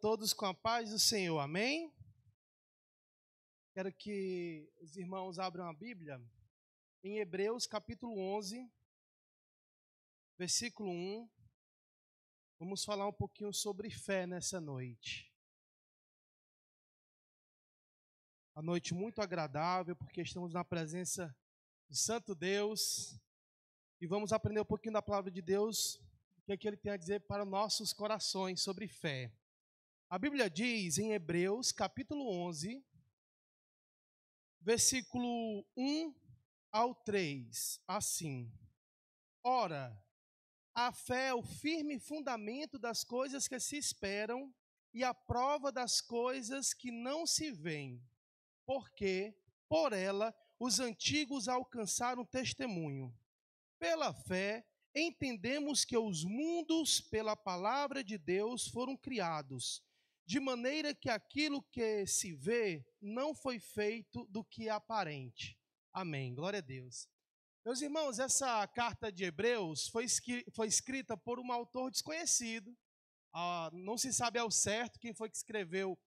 todos com a paz do Senhor. Amém? Quero que os irmãos abram a Bíblia em Hebreus capítulo 11, versículo 1. Vamos falar um pouquinho sobre fé nessa noite. A noite muito agradável, porque estamos na presença do Santo Deus e vamos aprender um pouquinho da palavra de Deus, o que, é que ele tem a dizer para nossos corações sobre fé. A Bíblia diz em Hebreus, capítulo 11, versículo 1 ao 3, assim: Ora, a fé é o firme fundamento das coisas que se esperam e a prova das coisas que não se veem, porque por ela os antigos alcançaram testemunho. Pela fé, entendemos que os mundos, pela palavra de Deus, foram criados de maneira que aquilo que se vê não foi feito do que é aparente. Amém. Glória a Deus. Meus irmãos, essa carta de Hebreus foi, escrita por um autor desconhecido. Ah, não se sabe ao certo quem foi que escreveu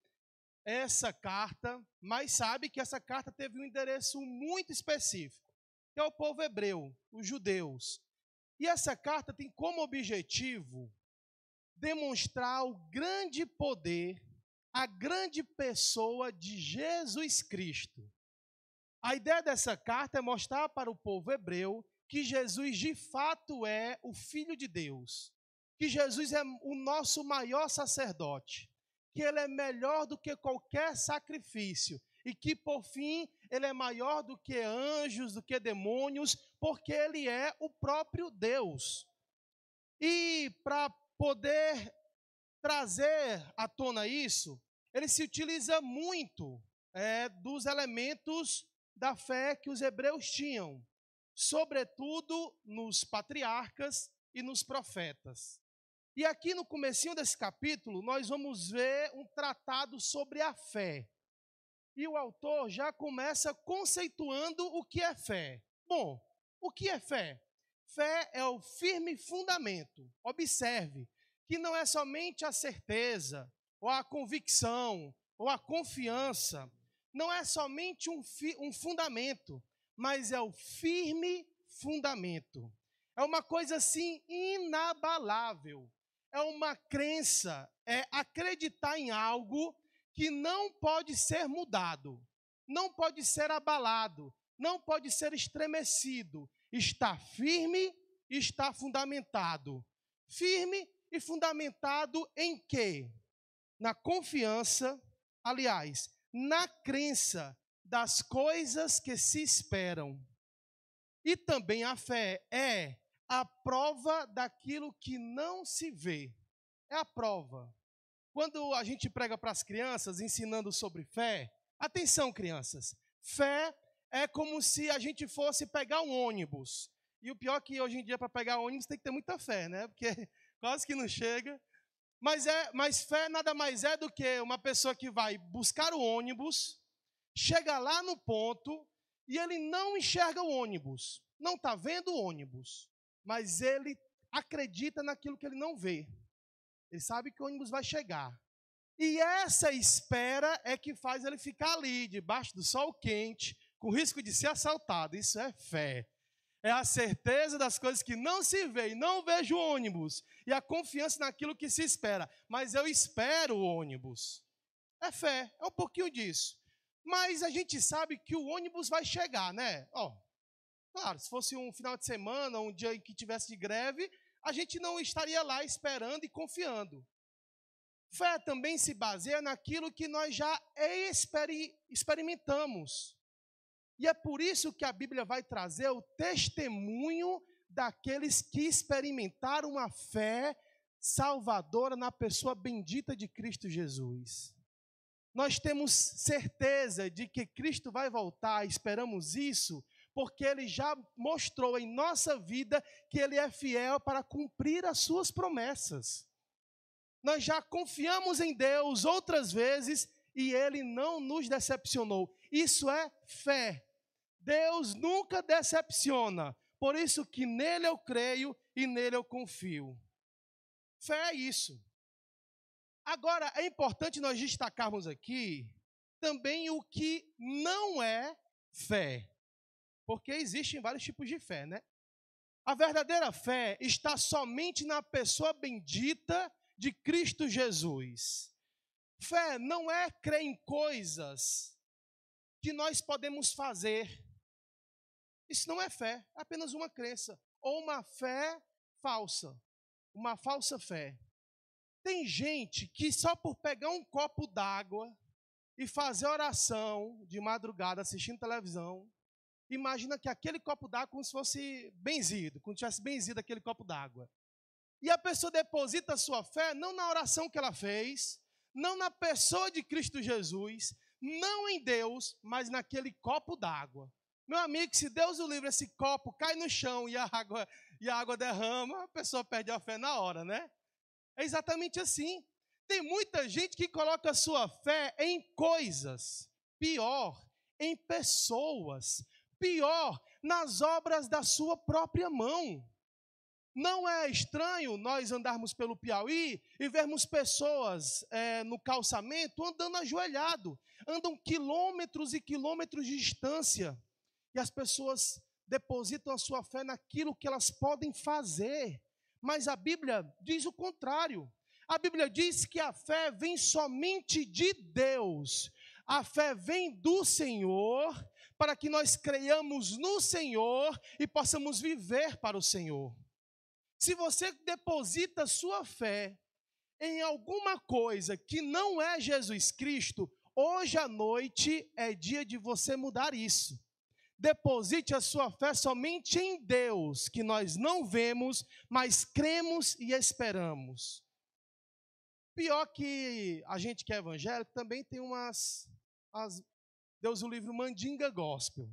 essa carta, mas sabe que essa carta teve um endereço muito específico, que é o povo hebreu, os judeus. E essa carta tem como objetivo demonstrar o grande poder, a grande pessoa de Jesus Cristo. A ideia dessa carta é mostrar para o povo hebreu que Jesus de fato é o Filho de Deus, que Jesus é o nosso maior sacerdote, que ele é melhor do que qualquer sacrifício e que, por fim, ele é maior do que anjos, do que demônios, porque ele é o próprio Deus. E para poder trazer à tona isso, ele se utiliza muito é, dos elementos da fé que os hebreus tinham, sobretudo nos patriarcas e nos profetas. E aqui no comecinho desse capítulo, nós vamos ver um tratado sobre a fé. E o autor já começa conceituando o que é fé. Bom, o que é fé? Fé é o firme fundamento. Observe que não é somente a certeza, ou a convicção, ou a confiança. Não é somente um, um fundamento, mas é o firme fundamento. É uma coisa assim inabalável. É uma crença, é acreditar em algo que não pode ser mudado, não pode ser abalado, não pode ser estremecido, está firme e está fundamentado. Firme e fundamentado em quê? Na confiança, aliás, na crença das coisas que se esperam. E também a fé é a prova daquilo que não se vê. É a prova. Quando a gente prega para as crianças ensinando sobre fé, atenção, crianças, fé é como se a gente fosse pegar um ônibus. E o pior é que hoje em dia, para pegar ônibus, tem que ter muita fé, né? Porque quase que não chega. Mas, é, mas fé nada mais é do que uma pessoa que vai buscar o ônibus, chega lá no ponto e ele não enxerga o ônibus. Não está vendo o ônibus. Mas ele acredita naquilo que ele não vê. Ele sabe que o ônibus vai chegar. E essa espera é que faz ele ficar ali, debaixo do sol quente, com risco de ser assaltado. Isso é fé. É a certeza das coisas que não se vê e não vejo ônibus. E a confiança naquilo que se espera. Mas eu espero o ônibus. É fé, é um pouquinho disso. Mas a gente sabe que o ônibus vai chegar, né? Ó, claro, se fosse um final de semana, um dia em que tivesse de greve, a gente não estaria lá esperando e confiando. Fé também se baseia naquilo que nós já experimentamos. E é por isso que a Bíblia vai trazer o testemunho daqueles que experimentaram a fé salvadora na pessoa bendita de Cristo Jesus. Nós temos certeza de que Cristo vai voltar, esperamos isso, porque ele já mostrou em nossa vida que ele é fiel para cumprir as suas promessas. Nós já confiamos em Deus outras vezes e ele não nos decepcionou. Isso é fé. Deus nunca decepciona. Por isso que nele eu creio e nele eu confio. Fé é isso. Agora, é importante nós destacarmos aqui também o que não é fé. Porque existem vários tipos de fé, né? A verdadeira fé está somente na pessoa bendita de Cristo Jesus. Fé não é crer em coisas que nós podemos fazer. Isso não é fé, é apenas uma crença. Ou uma fé falsa. Uma falsa fé. Tem gente que só por pegar um copo d'água e fazer oração de madrugada assistindo televisão, imagina que aquele copo d'água como se fosse benzido, como se tivesse benzido aquele copo d'água. E a pessoa deposita a sua fé não na oração que ela fez, não na pessoa de Cristo Jesus, não em Deus, mas naquele copo d'água. Meu amigo, se Deus o livre, esse copo cai no chão e a água, e a água derrama, a pessoa perde a fé na hora, né? É exatamente assim. Tem muita gente que coloca sua fé em coisas, pior, em pessoas, pior, nas obras da sua própria mão. Não é estranho nós andarmos pelo Piauí e vermos pessoas é, no calçamento andando ajoelhado, andam quilômetros e quilômetros de distância e as pessoas depositam a sua fé naquilo que elas podem fazer. Mas a Bíblia diz o contrário. A Bíblia diz que a fé vem somente de Deus. A fé vem do Senhor, para que nós creiamos no Senhor e possamos viver para o Senhor. Se você deposita sua fé em alguma coisa que não é Jesus Cristo, hoje à noite é dia de você mudar isso. Deposite a sua fé somente em Deus, que nós não vemos, mas cremos e esperamos. Pior que a gente que é evangélico também tem umas. As, Deus o livro Mandinga Gospel.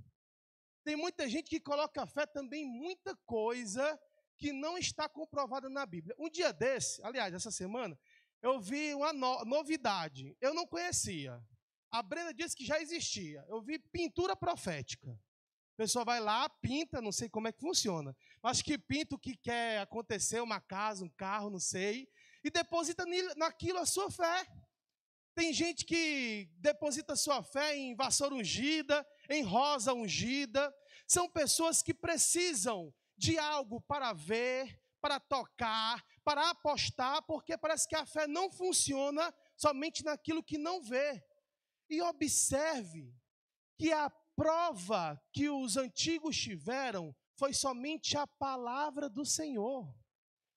Tem muita gente que coloca fé também em muita coisa que não está comprovada na Bíblia. Um dia desse, aliás, essa semana, eu vi uma no novidade. Eu não conhecia. A Brenda disse que já existia. Eu vi pintura profética pessoa vai lá, pinta, não sei como é que funciona. Mas que pinta o que quer acontecer, uma casa, um carro, não sei, e deposita naquilo a sua fé. Tem gente que deposita sua fé em vassoura ungida, em rosa ungida. São pessoas que precisam de algo para ver, para tocar, para apostar, porque parece que a fé não funciona somente naquilo que não vê. E observe que a prova que os antigos tiveram foi somente a palavra do Senhor.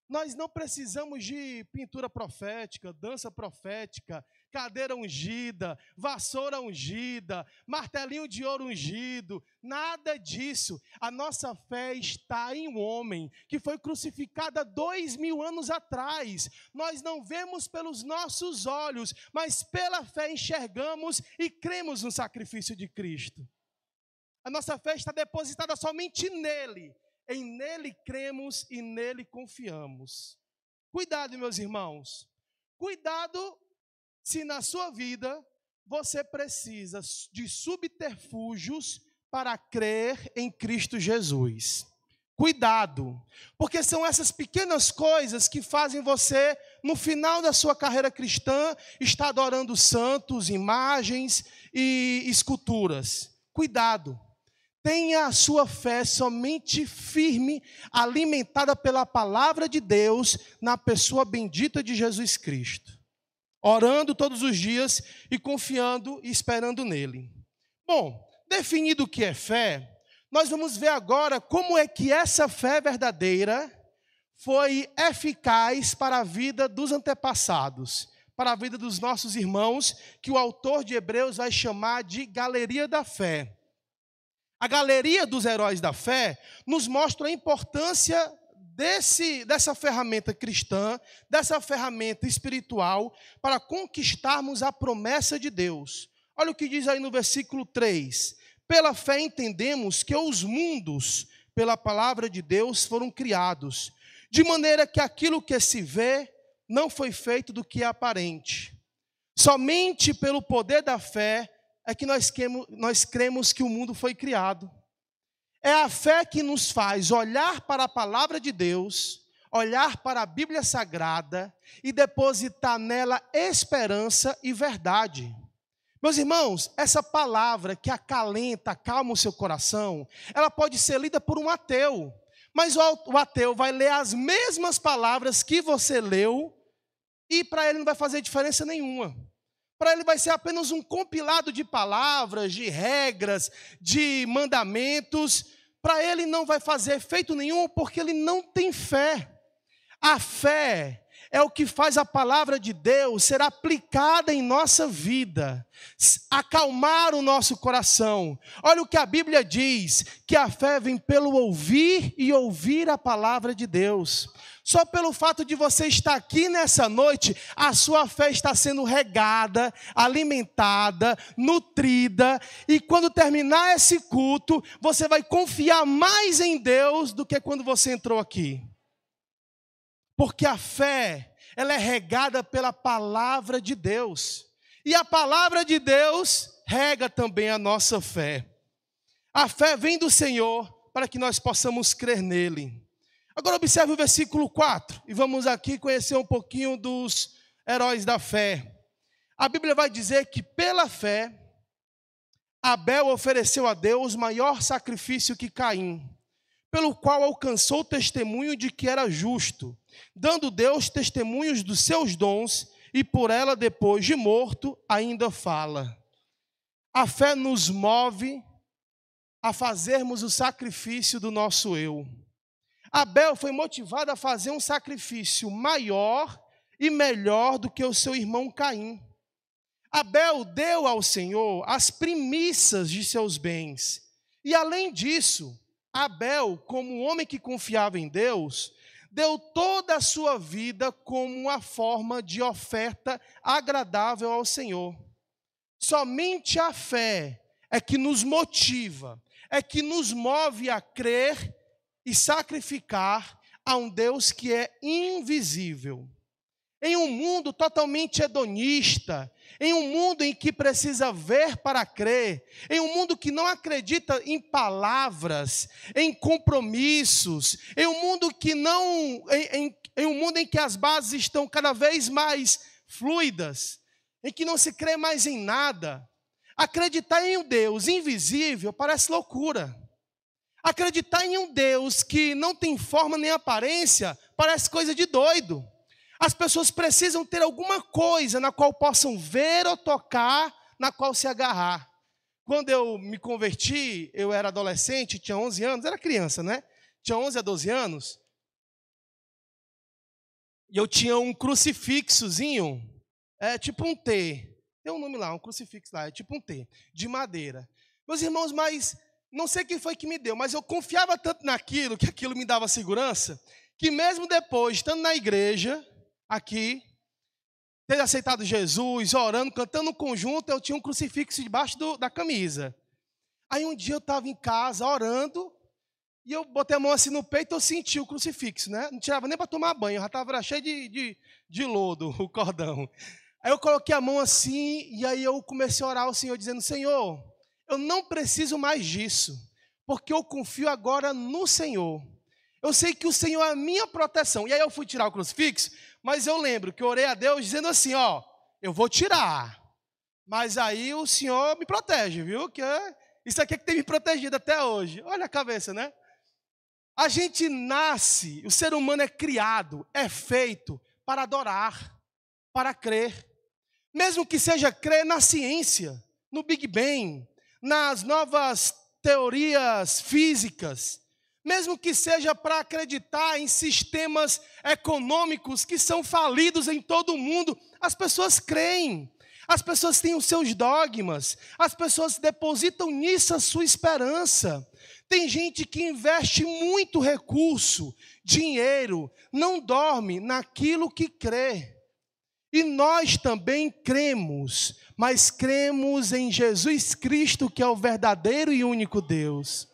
Nós não precisamos de pintura profética, dança profética, cadeira ungida, vassoura ungida, martelinho de ouro ungido, nada disso. A nossa fé está em um homem que foi crucificado há dois mil anos atrás. Nós não vemos pelos nossos olhos, mas pela fé enxergamos e cremos no sacrifício de Cristo. A nossa fé está depositada somente nele. Em nele cremos e nele confiamos. Cuidado, meus irmãos. Cuidado se na sua vida você precisa de subterfúgios para crer em Cristo Jesus. Cuidado, porque são essas pequenas coisas que fazem você, no final da sua carreira cristã, estar adorando santos, imagens e esculturas. Cuidado. Tenha a sua fé somente firme, alimentada pela palavra de Deus, na pessoa bendita de Jesus Cristo. Orando todos os dias e confiando e esperando nele. Bom, definido o que é fé, nós vamos ver agora como é que essa fé verdadeira foi eficaz para a vida dos antepassados, para a vida dos nossos irmãos, que o autor de Hebreus vai chamar de galeria da fé. A galeria dos heróis da fé nos mostra a importância desse, dessa ferramenta cristã, dessa ferramenta espiritual, para conquistarmos a promessa de Deus. Olha o que diz aí no versículo 3: Pela fé entendemos que os mundos, pela palavra de Deus, foram criados, de maneira que aquilo que se vê não foi feito do que é aparente. Somente pelo poder da fé é que nós, nós cremos que o mundo foi criado. É a fé que nos faz olhar para a palavra de Deus, olhar para a Bíblia Sagrada e depositar nela esperança e verdade. Meus irmãos, essa palavra que acalenta, calma o seu coração, ela pode ser lida por um ateu, mas o ateu vai ler as mesmas palavras que você leu e para ele não vai fazer diferença nenhuma para ele vai ser apenas um compilado de palavras, de regras, de mandamentos. Para ele não vai fazer efeito nenhum porque ele não tem fé. A fé é o que faz a palavra de Deus ser aplicada em nossa vida, acalmar o nosso coração. Olha o que a Bíblia diz: que a fé vem pelo ouvir e ouvir a palavra de Deus. Só pelo fato de você estar aqui nessa noite, a sua fé está sendo regada, alimentada, nutrida, e quando terminar esse culto, você vai confiar mais em Deus do que quando você entrou aqui. Porque a fé, ela é regada pela palavra de Deus. E a palavra de Deus rega também a nossa fé. A fé vem do Senhor para que nós possamos crer nele. Agora observe o versículo 4 e vamos aqui conhecer um pouquinho dos heróis da fé. A Bíblia vai dizer que pela fé Abel ofereceu a Deus maior sacrifício que Caim, pelo qual alcançou o testemunho de que era justo, dando Deus testemunhos dos seus dons, e por ela, depois de morto, ainda fala. A fé nos move a fazermos o sacrifício do nosso eu. Abel foi motivado a fazer um sacrifício maior e melhor do que o seu irmão Caim. Abel deu ao Senhor as primícias de seus bens. E além disso, Abel, como homem que confiava em Deus, deu toda a sua vida como uma forma de oferta agradável ao Senhor. Somente a fé é que nos motiva, é que nos move a crer e sacrificar a um Deus que é invisível. Em um mundo totalmente hedonista, em um mundo em que precisa ver para crer, em um mundo que não acredita em palavras, em compromissos, em um mundo que não, em, em, em um mundo em que as bases estão cada vez mais fluidas, em que não se crê mais em nada, acreditar em um Deus invisível parece loucura. Acreditar em um Deus que não tem forma nem aparência parece coisa de doido. As pessoas precisam ter alguma coisa na qual possam ver ou tocar, na qual se agarrar. Quando eu me converti, eu era adolescente, tinha 11 anos, era criança, né? Tinha 11 a 12 anos. E eu tinha um crucifixozinho, é, tipo um T. Tem um nome lá, um crucifixo lá, é tipo um T, de madeira. Meus irmãos, mas não sei quem foi que me deu, mas eu confiava tanto naquilo, que aquilo me dava segurança, que mesmo depois, estando na igreja, aqui, ter aceitado Jesus, orando, cantando um conjunto, eu tinha um crucifixo debaixo do, da camisa. Aí um dia eu estava em casa orando, e eu botei a mão assim no peito, e eu senti o crucifixo, né? Não tirava nem para tomar banho, já estava cheio de, de, de lodo o cordão. Aí eu coloquei a mão assim, e aí eu comecei a orar ao Senhor, dizendo: Senhor, eu não preciso mais disso, porque eu confio agora no Senhor. Eu sei que o Senhor é a minha proteção. E aí eu fui tirar o crucifixo, mas eu lembro que eu orei a Deus dizendo assim, ó, eu vou tirar. Mas aí o Senhor me protege, viu? Que é... isso aqui é que tem me protegido até hoje. Olha a cabeça, né? A gente nasce, o ser humano é criado, é feito para adorar, para crer. Mesmo que seja crer na ciência, no Big Bang, nas novas teorias físicas, mesmo que seja para acreditar em sistemas econômicos que são falidos em todo o mundo, as pessoas creem, as pessoas têm os seus dogmas, as pessoas depositam nisso a sua esperança. Tem gente que investe muito recurso, dinheiro, não dorme naquilo que crê. E nós também cremos, mas cremos em Jesus Cristo, que é o verdadeiro e único Deus.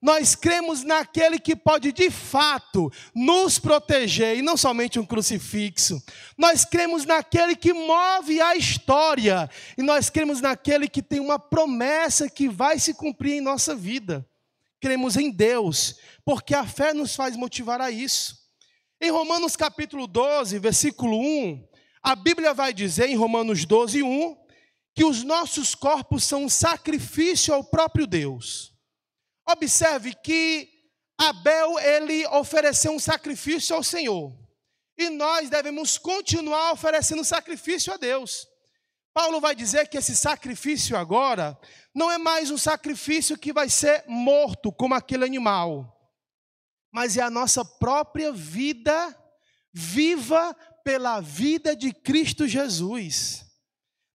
Nós cremos naquele que pode de fato nos proteger, e não somente um crucifixo. Nós cremos naquele que move a história, e nós cremos naquele que tem uma promessa que vai se cumprir em nossa vida. Cremos em Deus, porque a fé nos faz motivar a isso. Em Romanos capítulo 12, versículo 1, a Bíblia vai dizer em Romanos 12, 1, que os nossos corpos são um sacrifício ao próprio Deus. Observe que Abel ele ofereceu um sacrifício ao Senhor. E nós devemos continuar oferecendo sacrifício a Deus. Paulo vai dizer que esse sacrifício agora não é mais um sacrifício que vai ser morto como aquele animal, mas é a nossa própria vida viva pela vida de Cristo Jesus.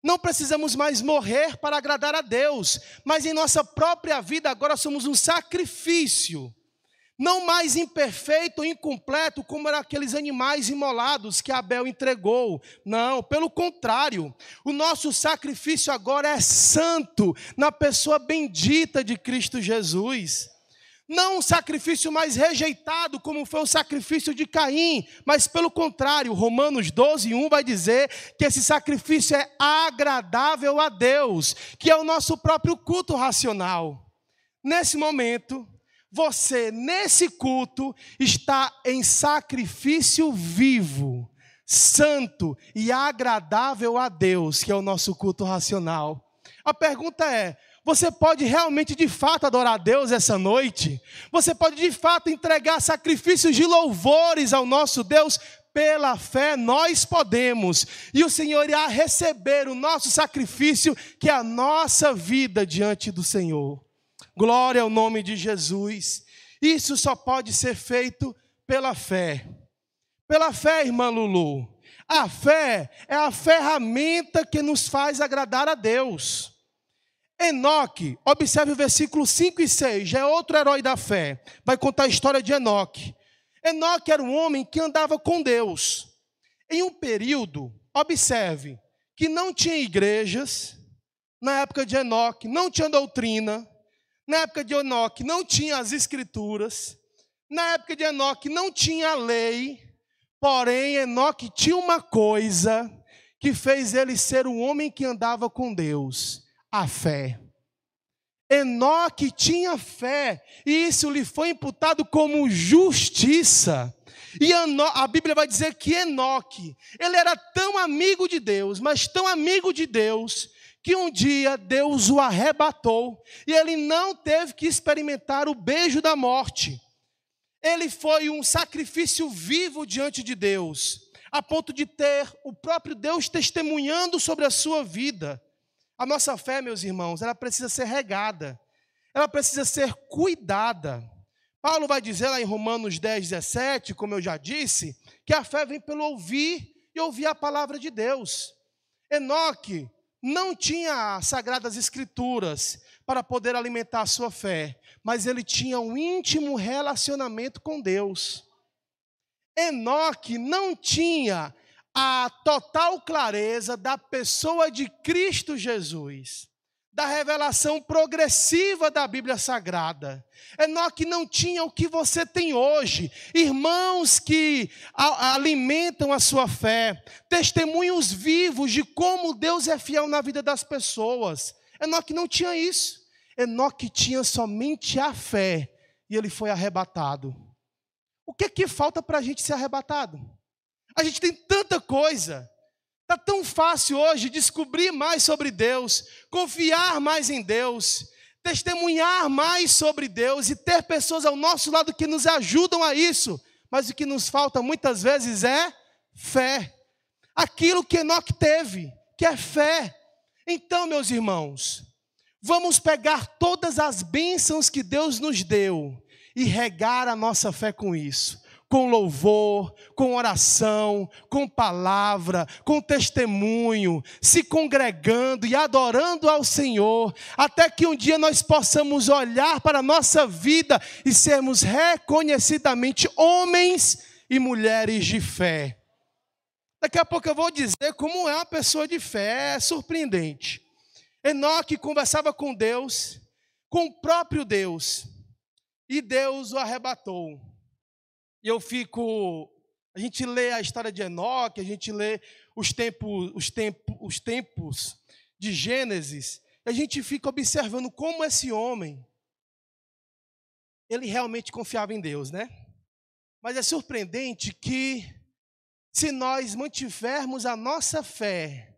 Não precisamos mais morrer para agradar a Deus, mas em nossa própria vida agora somos um sacrifício. Não mais imperfeito, incompleto, como eram aqueles animais imolados que Abel entregou. Não, pelo contrário, o nosso sacrifício agora é santo, na pessoa bendita de Cristo Jesus. Não um sacrifício mais rejeitado, como foi o sacrifício de Caim, mas pelo contrário, Romanos 12, 1 vai dizer que esse sacrifício é agradável a Deus, que é o nosso próprio culto racional. Nesse momento, você, nesse culto, está em sacrifício vivo, santo e agradável a Deus, que é o nosso culto racional. A pergunta é: você pode realmente, de fato, adorar a Deus essa noite. Você pode, de fato, entregar sacrifícios de louvores ao nosso Deus. Pela fé nós podemos, e o Senhor irá receber o nosso sacrifício, que é a nossa vida diante do Senhor. Glória ao nome de Jesus. Isso só pode ser feito pela fé. Pela fé, irmã Lulu. A fé é a ferramenta que nos faz agradar a Deus. Enoque, observe o versículo 5 e 6, já é outro herói da fé. Vai contar a história de Enoque. Enoque era um homem que andava com Deus. Em um período, observe, que não tinha igrejas, na época de Enoque não tinha doutrina, na época de Enoque não tinha as escrituras, na época de Enoque não tinha a lei, porém Enoque tinha uma coisa que fez ele ser um homem que andava com Deus a fé. Enoque tinha fé, e isso lhe foi imputado como justiça. E a Bíblia vai dizer que Enoque, ele era tão amigo de Deus, mas tão amigo de Deus, que um dia Deus o arrebatou e ele não teve que experimentar o beijo da morte. Ele foi um sacrifício vivo diante de Deus, a ponto de ter o próprio Deus testemunhando sobre a sua vida. A nossa fé, meus irmãos, ela precisa ser regada, ela precisa ser cuidada. Paulo vai dizer lá em Romanos 10, 17, como eu já disse, que a fé vem pelo ouvir e ouvir a palavra de Deus. Enoque não tinha as sagradas escrituras para poder alimentar a sua fé, mas ele tinha um íntimo relacionamento com Deus. Enoque não tinha a total clareza da pessoa de Cristo Jesus, da revelação progressiva da Bíblia Sagrada. Enoque não tinha o que você tem hoje. Irmãos que alimentam a sua fé, testemunhos vivos de como Deus é fiel na vida das pessoas. Enoque não tinha isso. Enoque tinha somente a fé e ele foi arrebatado. O que, é que falta para a gente ser arrebatado? A gente tem tanta coisa. Está tão fácil hoje descobrir mais sobre Deus, confiar mais em Deus, testemunhar mais sobre Deus e ter pessoas ao nosso lado que nos ajudam a isso. Mas o que nos falta muitas vezes é fé. Aquilo que Enoque teve, que é fé. Então, meus irmãos, vamos pegar todas as bênçãos que Deus nos deu e regar a nossa fé com isso com louvor, com oração, com palavra, com testemunho, se congregando e adorando ao Senhor, até que um dia nós possamos olhar para a nossa vida e sermos reconhecidamente homens e mulheres de fé. Daqui a pouco eu vou dizer como é uma pessoa de fé, é surpreendente. Enoque conversava com Deus, com o próprio Deus, e Deus o arrebatou eu fico. A gente lê a história de Enoque, a gente lê os tempos, os tempos, os tempos de Gênesis, e a gente fica observando como esse homem ele realmente confiava em Deus, né? Mas é surpreendente que se nós mantivermos a nossa fé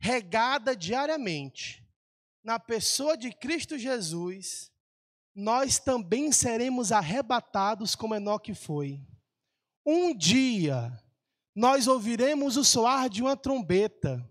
regada diariamente na pessoa de Cristo Jesus, nós também seremos arrebatados como Enoque foi. Um dia nós ouviremos o soar de uma trombeta,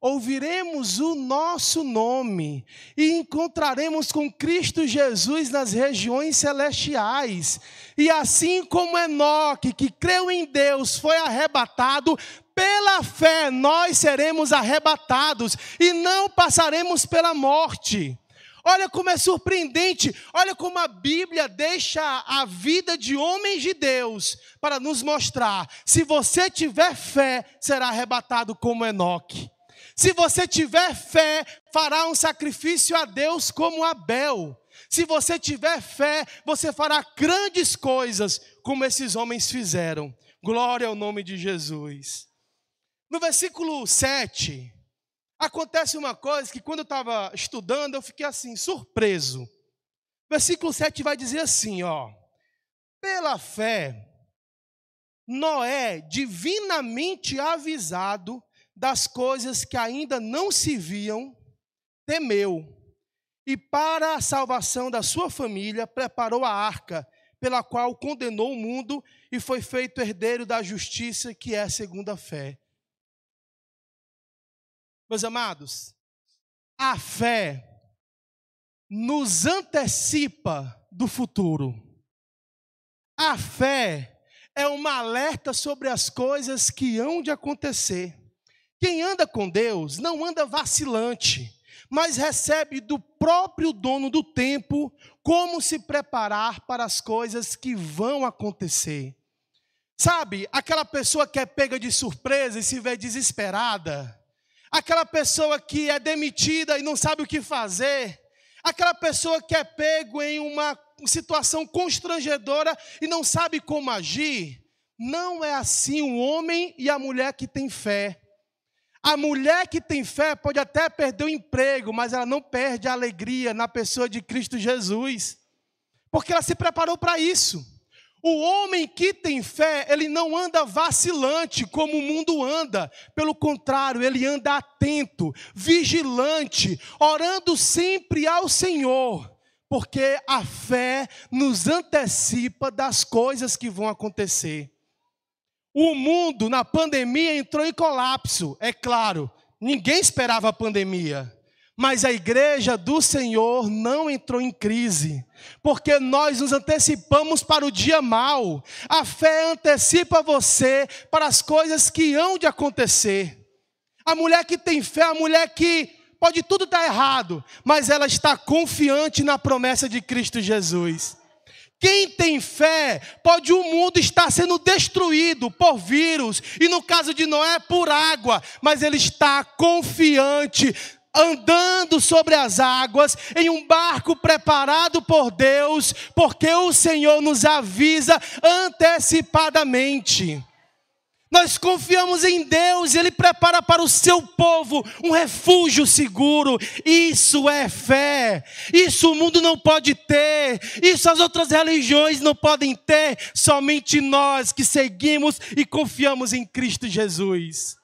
ouviremos o nosso nome e encontraremos com Cristo Jesus nas regiões celestiais. E assim como Enoque, que creu em Deus, foi arrebatado, pela fé nós seremos arrebatados e não passaremos pela morte. Olha como é surpreendente, olha como a Bíblia deixa a vida de homens de Deus para nos mostrar: se você tiver fé, será arrebatado como Enoque. Se você tiver fé, fará um sacrifício a Deus como Abel. Se você tiver fé, você fará grandes coisas como esses homens fizeram. Glória ao nome de Jesus. No versículo 7, Acontece uma coisa que quando eu estava estudando, eu fiquei assim, surpreso. Versículo 7 vai dizer assim, ó: Pela fé, Noé, divinamente avisado das coisas que ainda não se viam, temeu e para a salvação da sua família preparou a arca, pela qual condenou o mundo e foi feito herdeiro da justiça que é a segunda fé. Meus amados, a fé nos antecipa do futuro. A fé é uma alerta sobre as coisas que hão de acontecer. Quem anda com Deus não anda vacilante, mas recebe do próprio dono do tempo como se preparar para as coisas que vão acontecer. Sabe, aquela pessoa que é pega de surpresa e se vê desesperada aquela pessoa que é demitida e não sabe o que fazer, aquela pessoa que é pego em uma situação constrangedora e não sabe como agir. Não é assim o homem e a mulher que tem fé. A mulher que tem fé pode até perder o emprego, mas ela não perde a alegria na pessoa de Cristo Jesus, porque ela se preparou para isso. O homem que tem fé, ele não anda vacilante como o mundo anda. Pelo contrário, ele anda atento, vigilante, orando sempre ao Senhor, porque a fé nos antecipa das coisas que vão acontecer. O mundo na pandemia entrou em colapso, é claro. Ninguém esperava a pandemia, mas a igreja do Senhor não entrou em crise porque nós nos antecipamos para o dia mal. A fé antecipa você para as coisas que hão de acontecer. A mulher que tem fé, é a mulher que pode tudo dar errado, mas ela está confiante na promessa de Cristo Jesus. Quem tem fé, pode o mundo estar sendo destruído por vírus, e no caso de Noé, por água, mas ele está confiante andando sobre as águas, em um barco preparado por Deus, porque o Senhor nos avisa antecipadamente. Nós confiamos em Deus, e Ele prepara para o seu povo um refúgio seguro. Isso é fé. Isso o mundo não pode ter. Isso as outras religiões não podem ter. Somente nós que seguimos e confiamos em Cristo Jesus.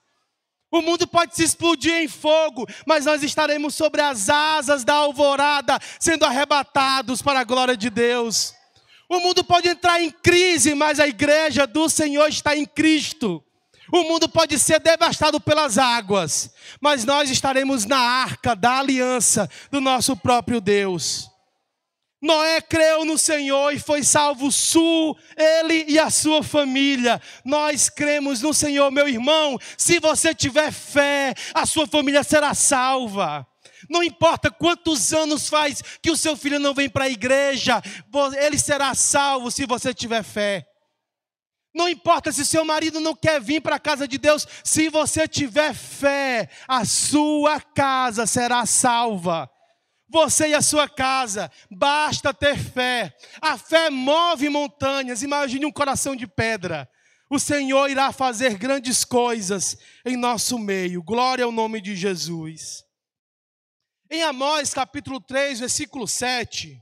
O mundo pode se explodir em fogo, mas nós estaremos sobre as asas da alvorada, sendo arrebatados para a glória de Deus. O mundo pode entrar em crise, mas a igreja do Senhor está em Cristo. O mundo pode ser devastado pelas águas, mas nós estaremos na arca da aliança do nosso próprio Deus. Noé creu no Senhor e foi salvo Su ele e a sua família. Nós cremos no Senhor, meu irmão. Se você tiver fé, a sua família será salva. Não importa quantos anos faz que o seu filho não vem para a igreja, ele será salvo se você tiver fé. Não importa se seu marido não quer vir para a casa de Deus, se você tiver fé, a sua casa será salva você e a sua casa, basta ter fé. A fé move montanhas. Imagine um coração de pedra. O Senhor irá fazer grandes coisas em nosso meio. Glória ao nome de Jesus. Em Amós capítulo 3, versículo 7,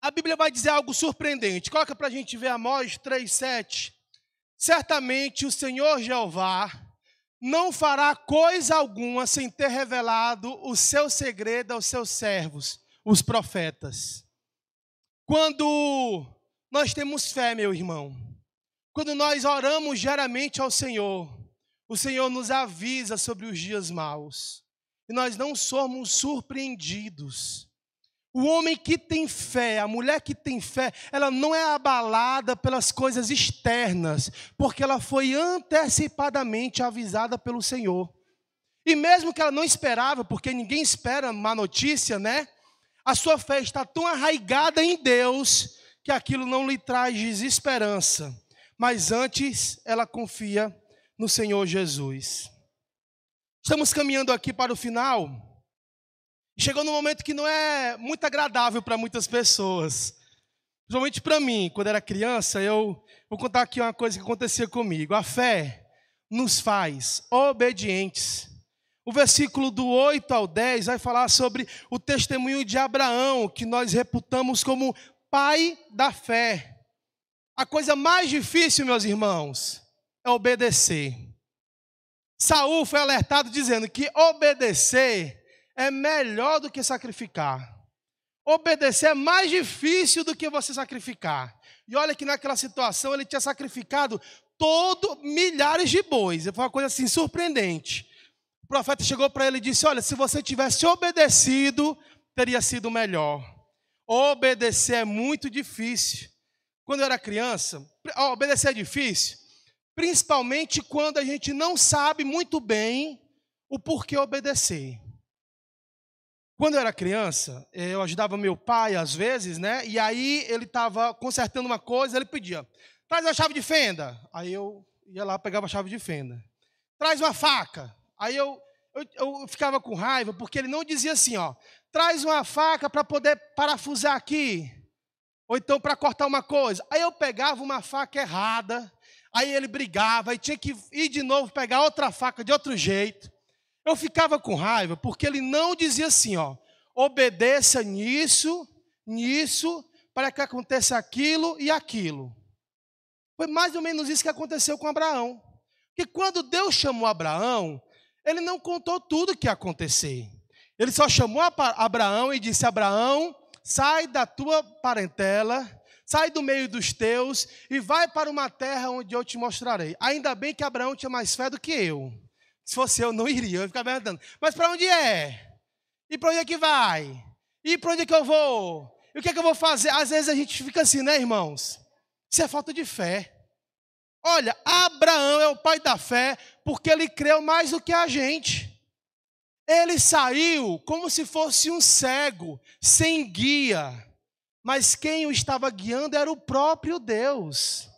a Bíblia vai dizer algo surpreendente. Coloca para a gente ver Amós 3, 7. Certamente o Senhor Jeová não fará coisa alguma sem ter revelado o seu segredo aos seus servos, os profetas. Quando nós temos fé, meu irmão, quando nós oramos diariamente ao Senhor, o Senhor nos avisa sobre os dias maus. E nós não somos surpreendidos. O homem que tem fé, a mulher que tem fé, ela não é abalada pelas coisas externas, porque ela foi antecipadamente avisada pelo Senhor. E mesmo que ela não esperava, porque ninguém espera má notícia, né? A sua fé está tão arraigada em Deus que aquilo não lhe traz desesperança, mas antes ela confia no Senhor Jesus. Estamos caminhando aqui para o final. Chegou num momento que não é muito agradável para muitas pessoas. Principalmente para mim, quando era criança, eu vou contar aqui uma coisa que acontecia comigo. A fé nos faz obedientes. O versículo do 8 ao 10 vai falar sobre o testemunho de Abraão, que nós reputamos como pai da fé. A coisa mais difícil, meus irmãos, é obedecer. Saul foi alertado dizendo que obedecer é melhor do que sacrificar. Obedecer é mais difícil do que você sacrificar. E olha que naquela situação ele tinha sacrificado todo milhares de bois. Foi uma coisa assim surpreendente. O profeta chegou para ele e disse: Olha, se você tivesse obedecido, teria sido melhor. Obedecer é muito difícil. Quando eu era criança, obedecer é difícil, principalmente quando a gente não sabe muito bem o porquê obedecer. Quando eu era criança, eh, eu ajudava meu pai às vezes, né? E aí ele estava consertando uma coisa, ele pedia: traz a chave de fenda. Aí eu ia lá, pegava a chave de fenda. Traz uma faca. Aí eu, eu, eu ficava com raiva porque ele não dizia assim: ó, traz uma faca para poder parafusar aqui, ou então para cortar uma coisa. Aí eu pegava uma faca errada, aí ele brigava, aí tinha que ir de novo pegar outra faca de outro jeito. Eu ficava com raiva porque ele não dizia assim, ó, obedeça nisso, nisso, para que aconteça aquilo e aquilo. Foi mais ou menos isso que aconteceu com Abraão. Que quando Deus chamou Abraão, ele não contou tudo o que ia acontecer. Ele só chamou Abraão e disse: Abraão, sai da tua parentela, sai do meio dos teus e vai para uma terra onde eu te mostrarei. Ainda bem que Abraão tinha mais fé do que eu. Se fosse eu, não iria, eu ia ficar perguntando. Mas para onde é? E para onde é que vai? E para onde é que eu vou? E o que é que eu vou fazer? Às vezes a gente fica assim, né, irmãos? Isso é falta de fé. Olha, Abraão é o pai da fé porque ele creu mais do que a gente. Ele saiu como se fosse um cego, sem guia, mas quem o estava guiando era o próprio Deus.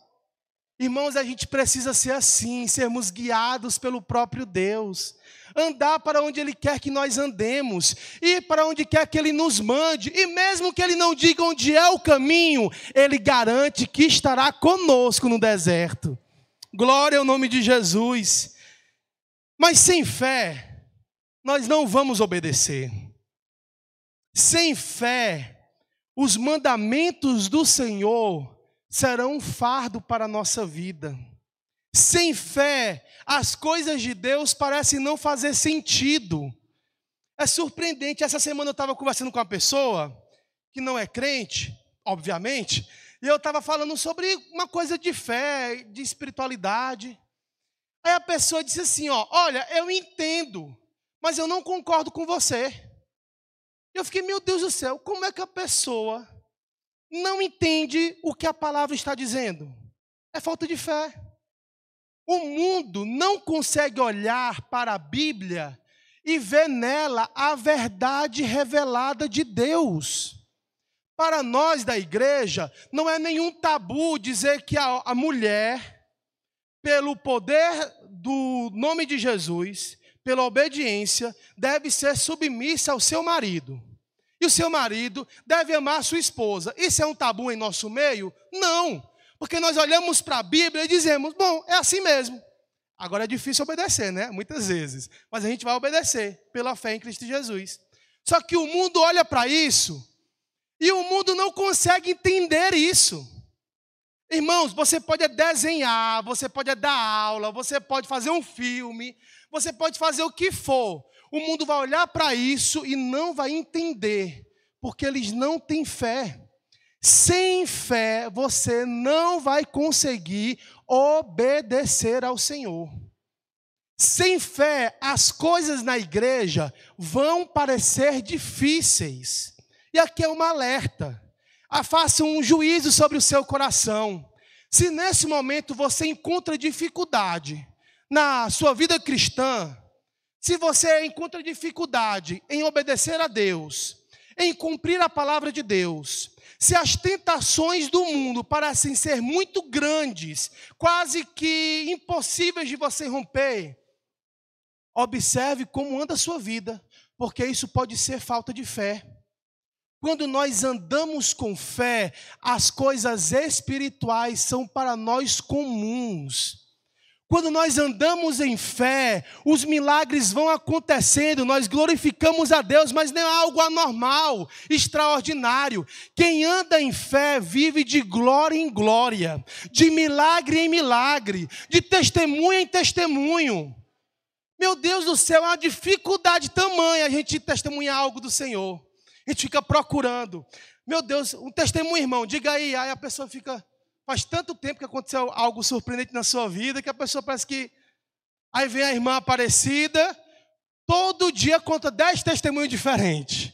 Irmãos, a gente precisa ser assim, sermos guiados pelo próprio Deus, andar para onde Ele quer que nós andemos, ir para onde quer que Ele nos mande, e mesmo que Ele não diga onde é o caminho, Ele garante que estará conosco no deserto. Glória ao nome de Jesus. Mas sem fé, nós não vamos obedecer. Sem fé, os mandamentos do Senhor serão um fardo para a nossa vida. Sem fé, as coisas de Deus parecem não fazer sentido. É surpreendente. Essa semana eu estava conversando com uma pessoa que não é crente, obviamente, e eu estava falando sobre uma coisa de fé, de espiritualidade. Aí a pessoa disse assim: ó, Olha, eu entendo, mas eu não concordo com você. Eu fiquei, meu Deus do céu, como é que a pessoa não entende o que a palavra está dizendo. É falta de fé. O mundo não consegue olhar para a Bíblia e ver nela a verdade revelada de Deus. Para nós da igreja, não é nenhum tabu dizer que a, a mulher, pelo poder do nome de Jesus, pela obediência, deve ser submissa ao seu marido. E o seu marido deve amar sua esposa. Isso é um tabu em nosso meio? Não, porque nós olhamos para a Bíblia e dizemos: bom, é assim mesmo. Agora é difícil obedecer, né? Muitas vezes. Mas a gente vai obedecer pela fé em Cristo Jesus. Só que o mundo olha para isso e o mundo não consegue entender isso. Irmãos, você pode é desenhar, você pode é dar aula, você pode fazer um filme, você pode fazer o que for, o mundo vai olhar para isso e não vai entender, porque eles não têm fé. Sem fé, você não vai conseguir obedecer ao Senhor. Sem fé, as coisas na igreja vão parecer difíceis. E aqui é uma alerta. Faça um juízo sobre o seu coração. Se nesse momento você encontra dificuldade na sua vida cristã, se você encontra dificuldade em obedecer a Deus, em cumprir a palavra de Deus, se as tentações do mundo parecem ser muito grandes, quase que impossíveis de você romper, observe como anda a sua vida, porque isso pode ser falta de fé. Quando nós andamos com fé, as coisas espirituais são para nós comuns. Quando nós andamos em fé, os milagres vão acontecendo, nós glorificamos a Deus, mas não é algo anormal, extraordinário. Quem anda em fé vive de glória em glória, de milagre em milagre, de testemunho em testemunho. Meu Deus do céu, é uma dificuldade tamanha a gente testemunhar algo do Senhor. A gente fica procurando. Meu Deus, um testemunho, irmão, diga aí. Aí a pessoa fica. Faz tanto tempo que aconteceu algo surpreendente na sua vida que a pessoa parece que. Aí vem a irmã Aparecida, todo dia conta dez testemunhos diferentes.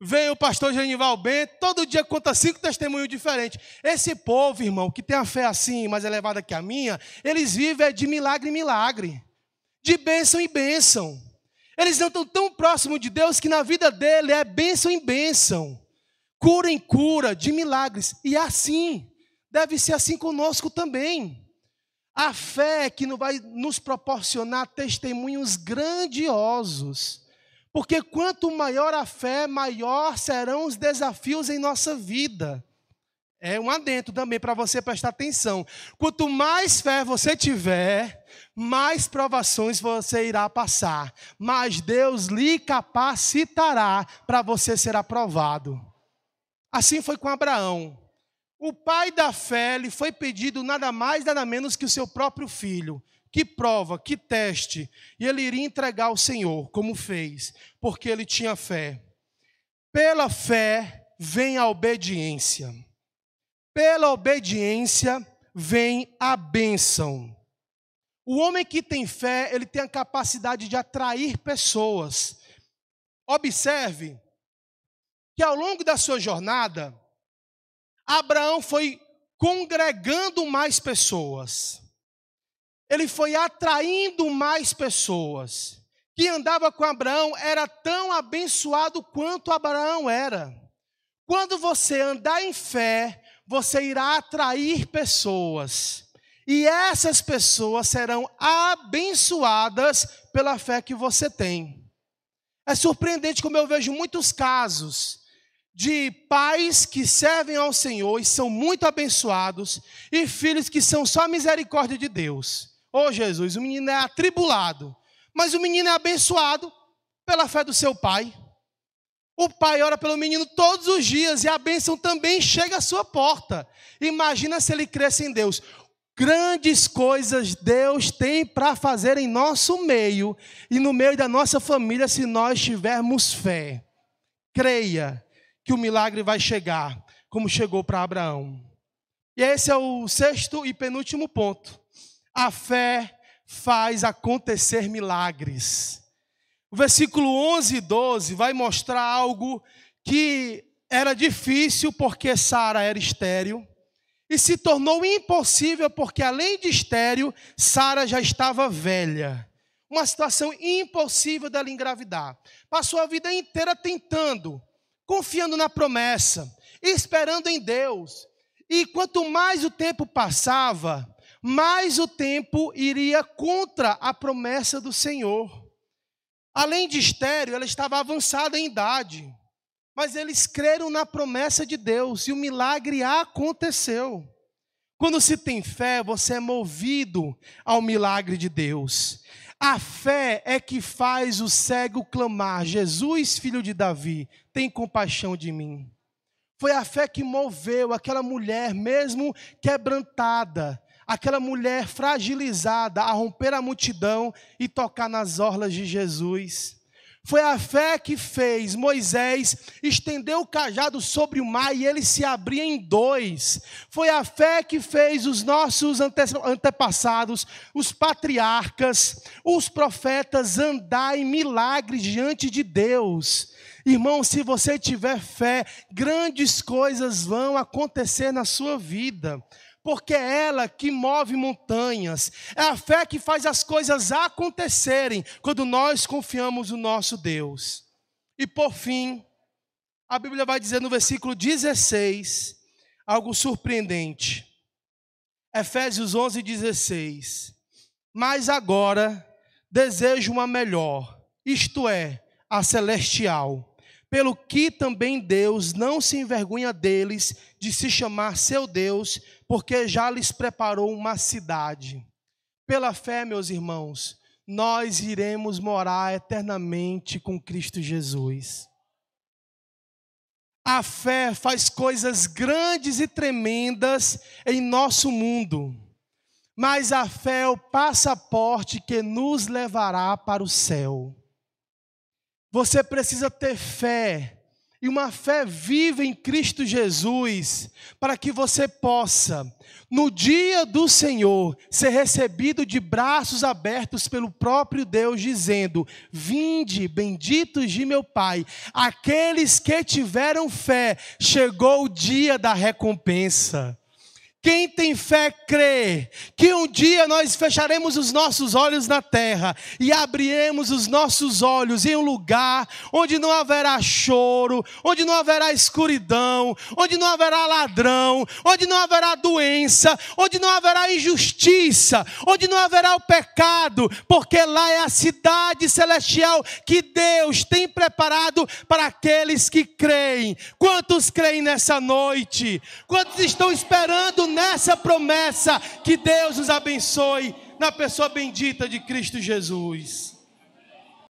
Vem o pastor Genival Bento, todo dia conta cinco testemunhos diferentes. Esse povo, irmão, que tem a fé assim, mais elevada que a minha, eles vivem de milagre em milagre, de bênção em bênção. Eles não estão tão próximos de Deus que na vida dele é bênção em bênção, cura em cura, de milagres. E é assim, deve ser assim conosco também. A fé que vai nos proporcionar testemunhos grandiosos. Porque quanto maior a fé, maior serão os desafios em nossa vida. É um adendo também para você prestar atenção. Quanto mais fé você tiver, mais provações você irá passar, mas Deus lhe capacitará para você ser aprovado. Assim foi com Abraão. O pai da fé lhe foi pedido nada mais, nada menos que o seu próprio filho. Que prova, que teste. E ele iria entregar ao Senhor, como fez, porque ele tinha fé. Pela fé vem a obediência. Pela obediência vem a bênção. O homem que tem fé, ele tem a capacidade de atrair pessoas. Observe que ao longo da sua jornada, Abraão foi congregando mais pessoas. Ele foi atraindo mais pessoas. Quem andava com Abraão era tão abençoado quanto Abraão era. Quando você andar em fé, você irá atrair pessoas. E essas pessoas serão abençoadas pela fé que você tem. É surpreendente como eu vejo muitos casos de pais que servem ao Senhor e são muito abençoados, e filhos que são só misericórdia de Deus. Ô oh, Jesus, o menino é atribulado, mas o menino é abençoado pela fé do seu pai. O pai ora pelo menino todos os dias e a bênção também chega à sua porta. Imagina se ele cresce em Deus. Grandes coisas Deus tem para fazer em nosso meio e no meio da nossa família se nós tivermos fé. Creia que o milagre vai chegar, como chegou para Abraão. E esse é o sexto e penúltimo ponto. A fé faz acontecer milagres. O versículo 11 e 12 vai mostrar algo que era difícil porque Sara era estéril e se tornou impossível porque além de estéril, Sara já estava velha. Uma situação impossível dela engravidar. Passou a vida inteira tentando, confiando na promessa, esperando em Deus. E quanto mais o tempo passava, mais o tempo iria contra a promessa do Senhor. Além de estéreo, ela estava avançada em idade. Mas eles creram na promessa de Deus e o milagre aconteceu. Quando se tem fé, você é movido ao milagre de Deus. A fé é que faz o cego clamar: Jesus, filho de Davi, tem compaixão de mim. Foi a fé que moveu aquela mulher, mesmo quebrantada, aquela mulher fragilizada, a romper a multidão e tocar nas orlas de Jesus. Foi a fé que fez Moisés estender o cajado sobre o mar e ele se abria em dois. Foi a fé que fez os nossos antepassados, os patriarcas, os profetas andar em milagres diante de Deus. Irmão, se você tiver fé, grandes coisas vão acontecer na sua vida porque é ela que move montanhas, é a fé que faz as coisas acontecerem quando nós confiamos no nosso Deus. E por fim, a Bíblia vai dizer no versículo 16 algo surpreendente. Efésios 11, 16. Mas agora desejo uma melhor, isto é, a celestial pelo que também Deus não se envergonha deles de se chamar seu Deus, porque já lhes preparou uma cidade. Pela fé, meus irmãos, nós iremos morar eternamente com Cristo Jesus. A fé faz coisas grandes e tremendas em nosso mundo, mas a fé é o passaporte que nos levará para o céu. Você precisa ter fé, e uma fé viva em Cristo Jesus, para que você possa, no dia do Senhor, ser recebido de braços abertos pelo próprio Deus, dizendo: Vinde, benditos de meu Pai, aqueles que tiveram fé, chegou o dia da recompensa. Quem tem fé crê que um dia nós fecharemos os nossos olhos na terra e abriremos os nossos olhos em um lugar onde não haverá choro, onde não haverá escuridão, onde não haverá ladrão, onde não haverá doença, onde não haverá injustiça, onde não haverá o pecado, porque lá é a cidade celestial que Deus tem preparado para aqueles que creem. Quantos creem nessa noite? Quantos estão esperando nessa promessa. Que Deus nos abençoe na pessoa bendita de Cristo Jesus.